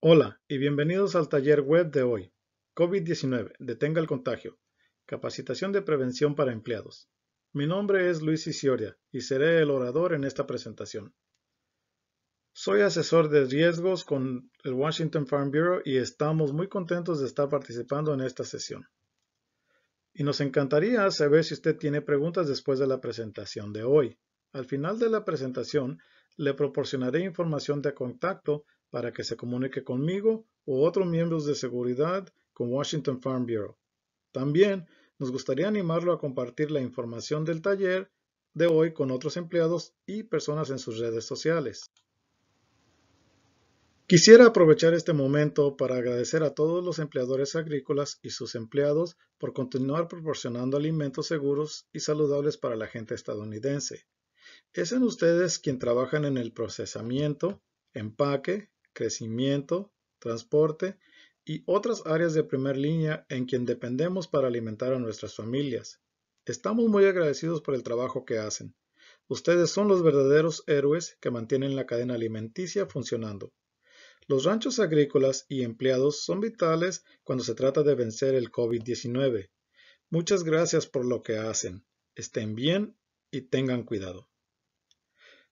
Hola y bienvenidos al taller web de hoy. COVID-19, detenga el contagio. Capacitación de prevención para empleados. Mi nombre es Luis Isioria y seré el orador en esta presentación. Soy asesor de riesgos con el Washington Farm Bureau y estamos muy contentos de estar participando en esta sesión. Y nos encantaría saber si usted tiene preguntas después de la presentación de hoy. Al final de la presentación, le proporcionaré información de contacto para que se comunique conmigo o otros miembros de seguridad con Washington Farm Bureau. También nos gustaría animarlo a compartir la información del taller de hoy con otros empleados y personas en sus redes sociales. Quisiera aprovechar este momento para agradecer a todos los empleadores agrícolas y sus empleados por continuar proporcionando alimentos seguros y saludables para la gente estadounidense. Es en ustedes quien trabajan en el procesamiento, empaque, crecimiento, transporte y otras áreas de primer línea en quien dependemos para alimentar a nuestras familias. Estamos muy agradecidos por el trabajo que hacen. Ustedes son los verdaderos héroes que mantienen la cadena alimenticia funcionando. Los ranchos agrícolas y empleados son vitales cuando se trata de vencer el COVID-19. Muchas gracias por lo que hacen. Estén bien y tengan cuidado.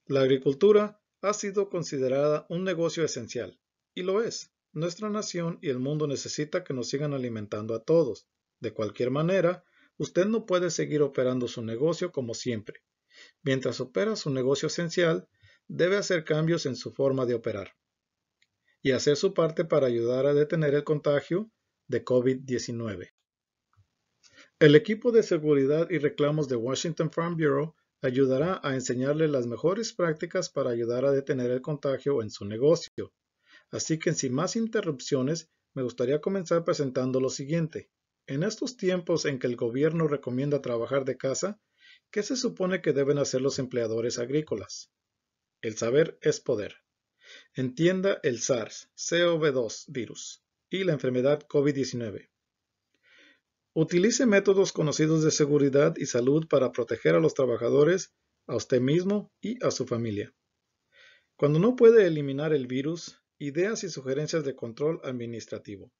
La agricultura ha sido considerada un negocio esencial, y lo es. Nuestra nación y el mundo necesita que nos sigan alimentando a todos. De cualquier manera, usted no puede seguir operando su negocio como siempre. Mientras opera su negocio esencial, debe hacer cambios en su forma de operar y hacer su parte para ayudar a detener el contagio de COVID-19. El equipo de seguridad y reclamos de Washington Farm Bureau ayudará a enseñarle las mejores prácticas para ayudar a detener el contagio en su negocio. Así que sin más interrupciones, me gustaría comenzar presentando lo siguiente. En estos tiempos en que el gobierno recomienda trabajar de casa, ¿qué se supone que deben hacer los empleadores agrícolas? El saber es poder. Entienda el SARS-CoV-2 virus y la enfermedad COVID-19. Utilice métodos conocidos de seguridad y salud para proteger a los trabajadores, a usted mismo y a su familia. Cuando no puede eliminar el virus, ideas y sugerencias de control administrativo.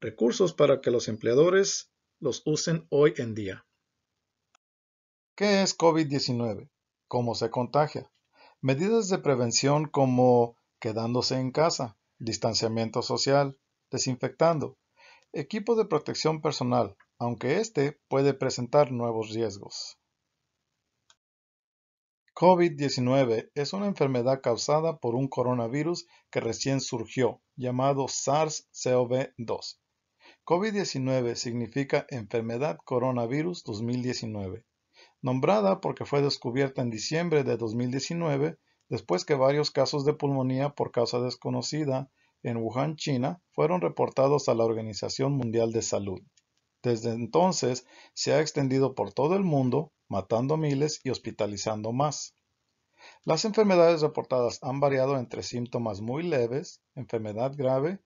Recursos para que los empleadores los usen hoy en día. ¿Qué es COVID-19? ¿Cómo se contagia? Medidas de prevención como quedándose en casa, distanciamiento social, desinfectando, Equipo de protección personal, aunque este puede presentar nuevos riesgos. COVID-19 es una enfermedad causada por un coronavirus que recién surgió, llamado SARS-CoV-2. COVID-19 significa enfermedad coronavirus 2019, nombrada porque fue descubierta en diciembre de 2019 después que varios casos de pulmonía por causa desconocida en Wuhan, China, fueron reportados a la Organización Mundial de Salud. Desde entonces se ha extendido por todo el mundo, matando miles y hospitalizando más. Las enfermedades reportadas han variado entre síntomas muy leves, enfermedad grave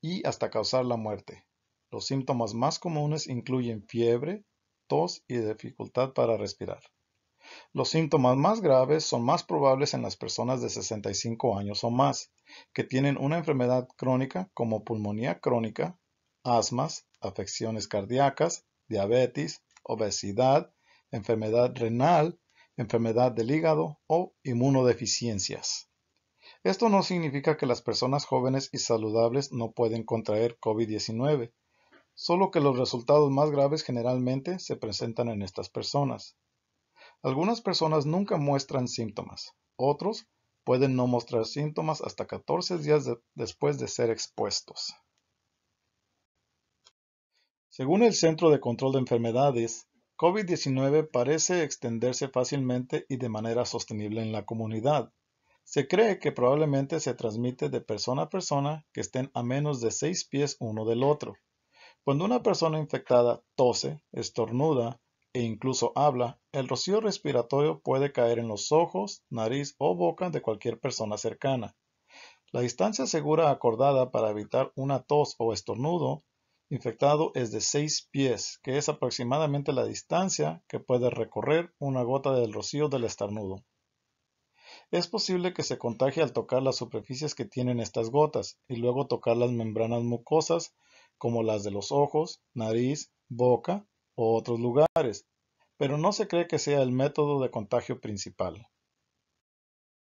y hasta causar la muerte. Los síntomas más comunes incluyen fiebre, tos y dificultad para respirar. Los síntomas más graves son más probables en las personas de 65 años o más, que tienen una enfermedad crónica como pulmonía crónica, asmas, afecciones cardíacas, diabetes, obesidad, enfermedad renal, enfermedad del hígado o inmunodeficiencias. Esto no significa que las personas jóvenes y saludables no pueden contraer COVID-19, solo que los resultados más graves generalmente se presentan en estas personas. Algunas personas nunca muestran síntomas, otros pueden no mostrar síntomas hasta 14 días después de ser expuestos. Según el Centro de Control de Enfermedades, COVID-19 parece extenderse fácilmente y de manera sostenible en la comunidad. Se cree que probablemente se transmite de persona a persona que estén a menos de 6 pies uno del otro. Cuando una persona infectada tose, estornuda e incluso habla, el rocío respiratorio puede caer en los ojos, nariz o boca de cualquier persona cercana. La distancia segura acordada para evitar una tos o estornudo infectado es de 6 pies, que es aproximadamente la distancia que puede recorrer una gota del rocío del estornudo. Es posible que se contagie al tocar las superficies que tienen estas gotas y luego tocar las membranas mucosas como las de los ojos, nariz, boca o otros lugares, pero no se cree que sea el método de contagio principal.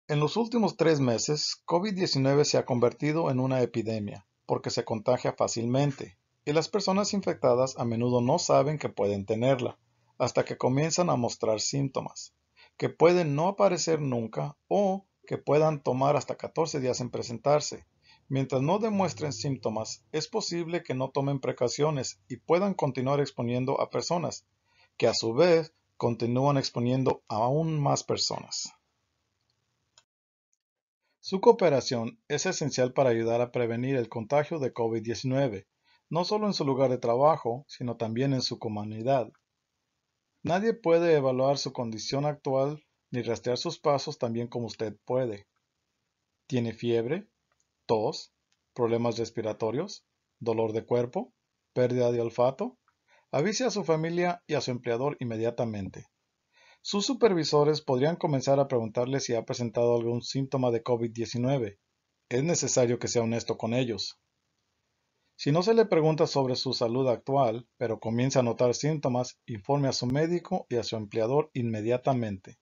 En los últimos tres meses, COVID-19 se ha convertido en una epidemia, porque se contagia fácilmente, y las personas infectadas a menudo no saben que pueden tenerla, hasta que comienzan a mostrar síntomas, que pueden no aparecer nunca o que puedan tomar hasta 14 días en presentarse, Mientras no demuestren síntomas, es posible que no tomen precauciones y puedan continuar exponiendo a personas, que a su vez continúan exponiendo a aún más personas. Su cooperación es esencial para ayudar a prevenir el contagio de COVID-19, no solo en su lugar de trabajo, sino también en su comunidad. Nadie puede evaluar su condición actual ni rastrear sus pasos tan bien como usted puede. ¿Tiene fiebre? tos, problemas respiratorios, dolor de cuerpo, pérdida de olfato, avise a su familia y a su empleador inmediatamente. Sus supervisores podrían comenzar a preguntarle si ha presentado algún síntoma de COVID-19. Es necesario que sea honesto con ellos. Si no se le pregunta sobre su salud actual, pero comienza a notar síntomas, informe a su médico y a su empleador inmediatamente.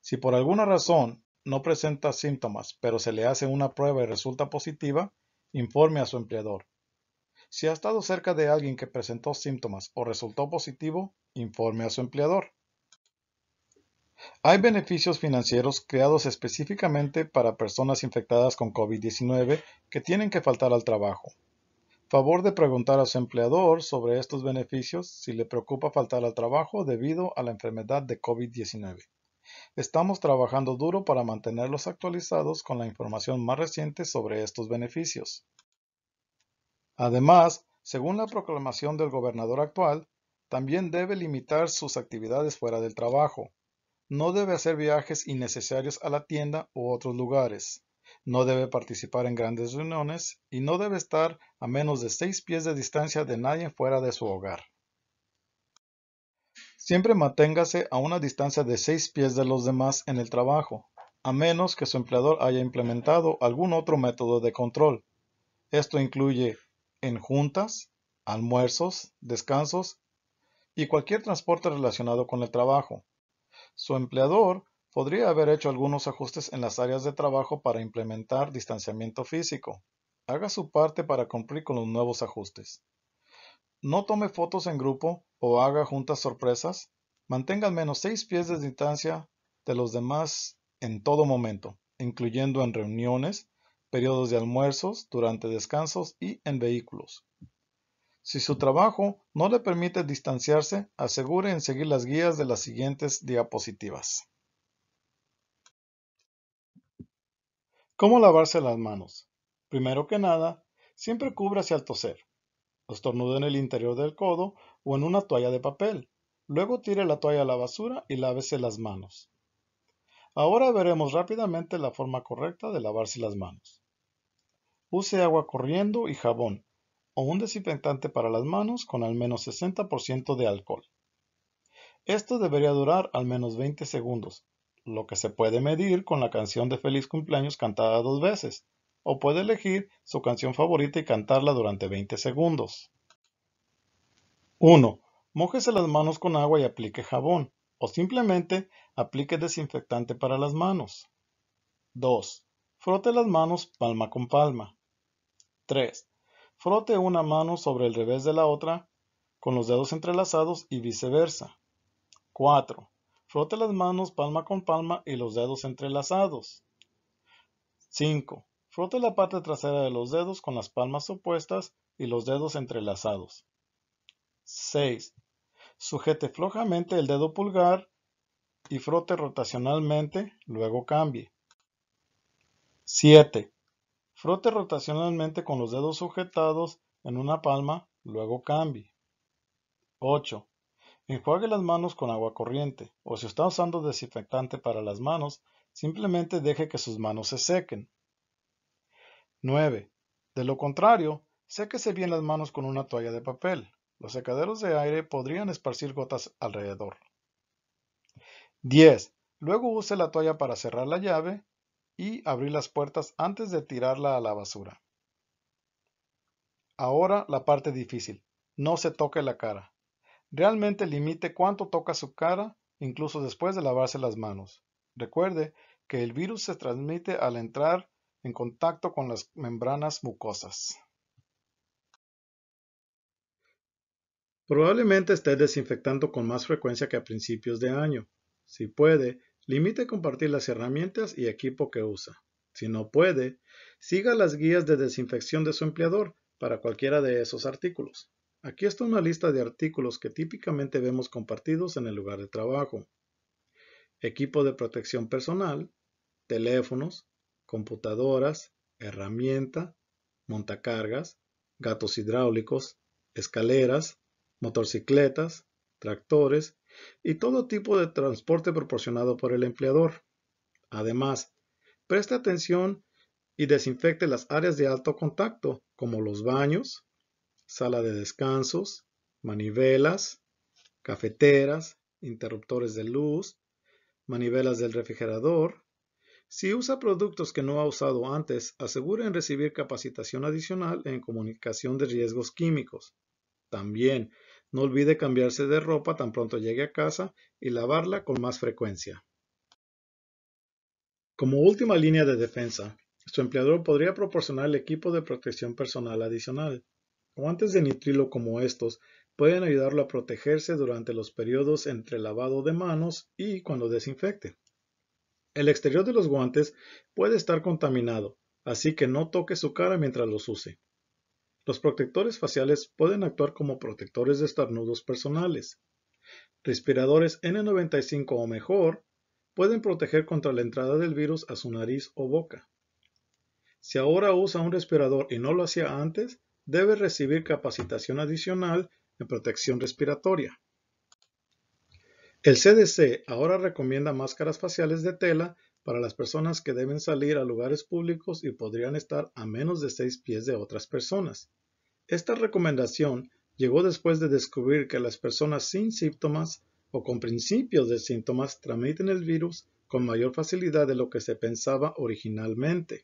Si por alguna razón no presenta síntomas, pero se le hace una prueba y resulta positiva, informe a su empleador. Si ha estado cerca de alguien que presentó síntomas o resultó positivo, informe a su empleador. Hay beneficios financieros creados específicamente para personas infectadas con COVID-19 que tienen que faltar al trabajo. Favor de preguntar a su empleador sobre estos beneficios si le preocupa faltar al trabajo debido a la enfermedad de COVID-19. Estamos trabajando duro para mantenerlos actualizados con la información más reciente sobre estos beneficios. Además, según la proclamación del gobernador actual, también debe limitar sus actividades fuera del trabajo. No debe hacer viajes innecesarios a la tienda u otros lugares. No debe participar en grandes reuniones y no debe estar a menos de seis pies de distancia de nadie fuera de su hogar. Siempre manténgase a una distancia de 6 pies de los demás en el trabajo, a menos que su empleador haya implementado algún otro método de control. Esto incluye en juntas, almuerzos, descansos y cualquier transporte relacionado con el trabajo. Su empleador podría haber hecho algunos ajustes en las áreas de trabajo para implementar distanciamiento físico. Haga su parte para cumplir con los nuevos ajustes. No tome fotos en grupo o haga juntas sorpresas, mantenga al menos seis pies de distancia de los demás en todo momento, incluyendo en reuniones, periodos de almuerzos, durante descansos y en vehículos. Si su trabajo no le permite distanciarse, asegure en seguir las guías de las siguientes diapositivas. ¿Cómo lavarse las manos? Primero que nada, siempre cúbrase al toser. Estornude en el interior del codo o en una toalla de papel. Luego tire la toalla a la basura y lávese las manos. Ahora veremos rápidamente la forma correcta de lavarse las manos. Use agua corriendo y jabón o un desinfectante para las manos con al menos 60% de alcohol. Esto debería durar al menos 20 segundos, lo que se puede medir con la canción de feliz cumpleaños cantada dos veces o puede elegir su canción favorita y cantarla durante 20 segundos. 1. Mójese las manos con agua y aplique jabón, o simplemente aplique desinfectante para las manos. 2. Frote las manos palma con palma. 3. Frote una mano sobre el revés de la otra con los dedos entrelazados y viceversa. 4. Frote las manos palma con palma y los dedos entrelazados. 5. Frote la parte trasera de los dedos con las palmas opuestas y los dedos entrelazados. 6. Sujete flojamente el dedo pulgar y frote rotacionalmente, luego cambie. 7. Frote rotacionalmente con los dedos sujetados en una palma, luego cambie. 8. Enjuague las manos con agua corriente o si está usando desinfectante para las manos, simplemente deje que sus manos se sequen. 9. De lo contrario, séquese bien las manos con una toalla de papel. Los secaderos de aire podrían esparcir gotas alrededor. 10. Luego use la toalla para cerrar la llave y abrir las puertas antes de tirarla a la basura. Ahora la parte difícil. No se toque la cara. Realmente limite cuánto toca su cara, incluso después de lavarse las manos. Recuerde que el virus se transmite al entrar en contacto con las membranas mucosas. Probablemente esté desinfectando con más frecuencia que a principios de año. Si puede, limite compartir las herramientas y equipo que usa. Si no puede, siga las guías de desinfección de su empleador para cualquiera de esos artículos. Aquí está una lista de artículos que típicamente vemos compartidos en el lugar de trabajo. Equipo de protección personal, teléfonos, computadoras, herramienta, montacargas, gatos hidráulicos, escaleras, motocicletas, tractores y todo tipo de transporte proporcionado por el empleador. Además, preste atención y desinfecte las áreas de alto contacto, como los baños, sala de descansos, manivelas, cafeteras, interruptores de luz, manivelas del refrigerador, si usa productos que no ha usado antes, asegure en recibir capacitación adicional en comunicación de riesgos químicos. También, no olvide cambiarse de ropa tan pronto llegue a casa y lavarla con más frecuencia. Como última línea de defensa, su empleador podría proporcionar el equipo de protección personal adicional. Guantes de nitrilo como estos pueden ayudarlo a protegerse durante los periodos entre lavado de manos y cuando desinfecte. El exterior de los guantes puede estar contaminado, así que no toque su cara mientras los use. Los protectores faciales pueden actuar como protectores de estornudos personales. Respiradores N95 o mejor pueden proteger contra la entrada del virus a su nariz o boca. Si ahora usa un respirador y no lo hacía antes, debe recibir capacitación adicional en protección respiratoria. El CDC ahora recomienda máscaras faciales de tela para las personas que deben salir a lugares públicos y podrían estar a menos de 6 pies de otras personas. Esta recomendación llegó después de descubrir que las personas sin síntomas o con principios de síntomas transmiten el virus con mayor facilidad de lo que se pensaba originalmente.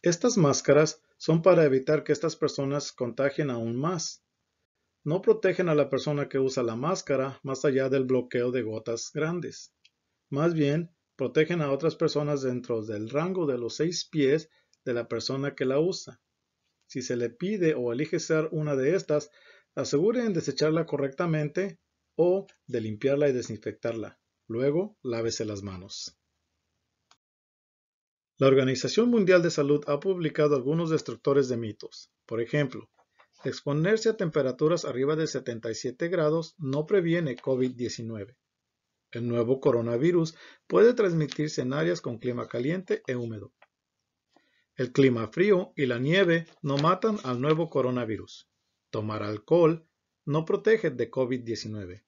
Estas máscaras son para evitar que estas personas contagien aún más no protegen a la persona que usa la máscara más allá del bloqueo de gotas grandes. Más bien, protegen a otras personas dentro del rango de los seis pies de la persona que la usa. Si se le pide o elige ser una de estas, aseguren desecharla correctamente o de limpiarla y desinfectarla. Luego, lávese las manos. La Organización Mundial de Salud ha publicado algunos destructores de mitos. Por ejemplo, Exponerse a temperaturas arriba de 77 grados no previene COVID-19. El nuevo coronavirus puede transmitirse en áreas con clima caliente e húmedo. El clima frío y la nieve no matan al nuevo coronavirus. Tomar alcohol no protege de COVID-19.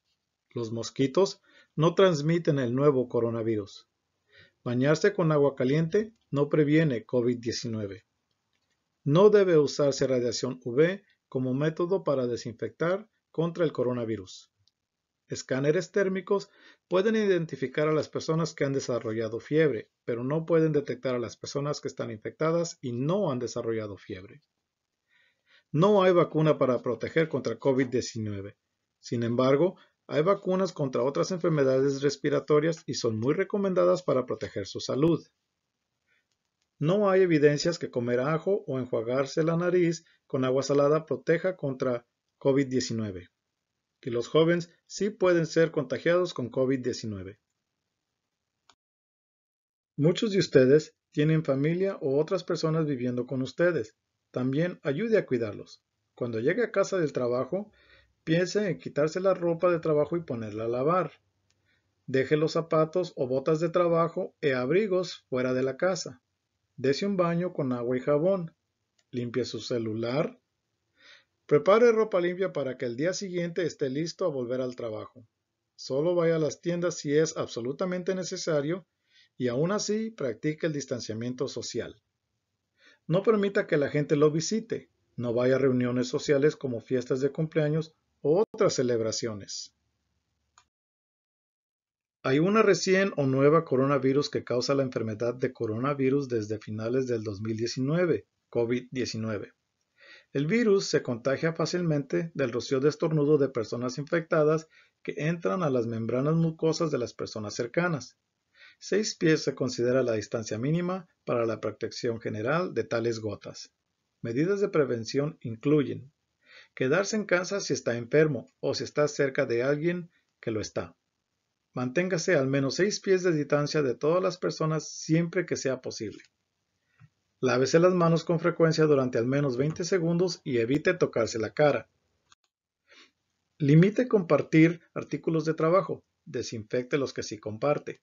Los mosquitos no transmiten el nuevo coronavirus. Bañarse con agua caliente no previene COVID-19. No debe usarse radiación UV como método para desinfectar contra el coronavirus. Escáneres térmicos pueden identificar a las personas que han desarrollado fiebre, pero no pueden detectar a las personas que están infectadas y no han desarrollado fiebre. No hay vacuna para proteger contra COVID-19. Sin embargo, hay vacunas contra otras enfermedades respiratorias y son muy recomendadas para proteger su salud. No hay evidencias que comer ajo o enjuagarse la nariz con agua salada proteja contra COVID-19. Y los jóvenes sí pueden ser contagiados con COVID-19. Muchos de ustedes tienen familia o otras personas viviendo con ustedes. También ayude a cuidarlos. Cuando llegue a casa del trabajo, piense en quitarse la ropa de trabajo y ponerla a lavar. Deje los zapatos o botas de trabajo e abrigos fuera de la casa. Dese un baño con agua y jabón. Limpie su celular. Prepare ropa limpia para que el día siguiente esté listo a volver al trabajo. Solo vaya a las tiendas si es absolutamente necesario y aún así practique el distanciamiento social. No permita que la gente lo visite. No vaya a reuniones sociales como fiestas de cumpleaños u otras celebraciones. Hay una recién o nueva coronavirus que causa la enfermedad de coronavirus desde finales del 2019, COVID-19. El virus se contagia fácilmente del rocío de estornudo de personas infectadas que entran a las membranas mucosas de las personas cercanas. Seis pies se considera la distancia mínima para la protección general de tales gotas. Medidas de prevención incluyen quedarse en casa si está enfermo o si está cerca de alguien que lo está. Manténgase al menos 6 pies de distancia de todas las personas siempre que sea posible. Lávese las manos con frecuencia durante al menos 20 segundos y evite tocarse la cara. Limite compartir artículos de trabajo. Desinfecte los que sí comparte.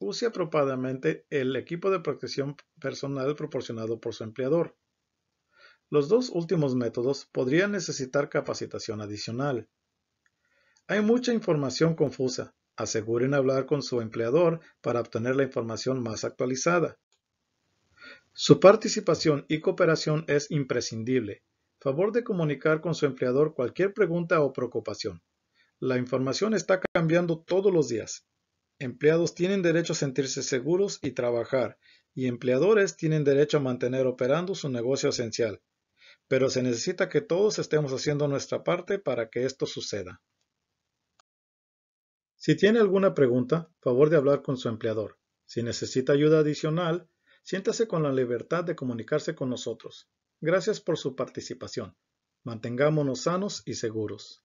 Use apropiadamente el equipo de protección personal proporcionado por su empleador. Los dos últimos métodos podrían necesitar capacitación adicional. Hay mucha información confusa, aseguren hablar con su empleador para obtener la información más actualizada. Su participación y cooperación es imprescindible. Favor de comunicar con su empleador cualquier pregunta o preocupación. La información está cambiando todos los días. Empleados tienen derecho a sentirse seguros y trabajar, y empleadores tienen derecho a mantener operando su negocio esencial. Pero se necesita que todos estemos haciendo nuestra parte para que esto suceda. Si tiene alguna pregunta, favor de hablar con su empleador. Si necesita ayuda adicional, siéntase con la libertad de comunicarse con nosotros. Gracias por su participación. Mantengámonos sanos y seguros.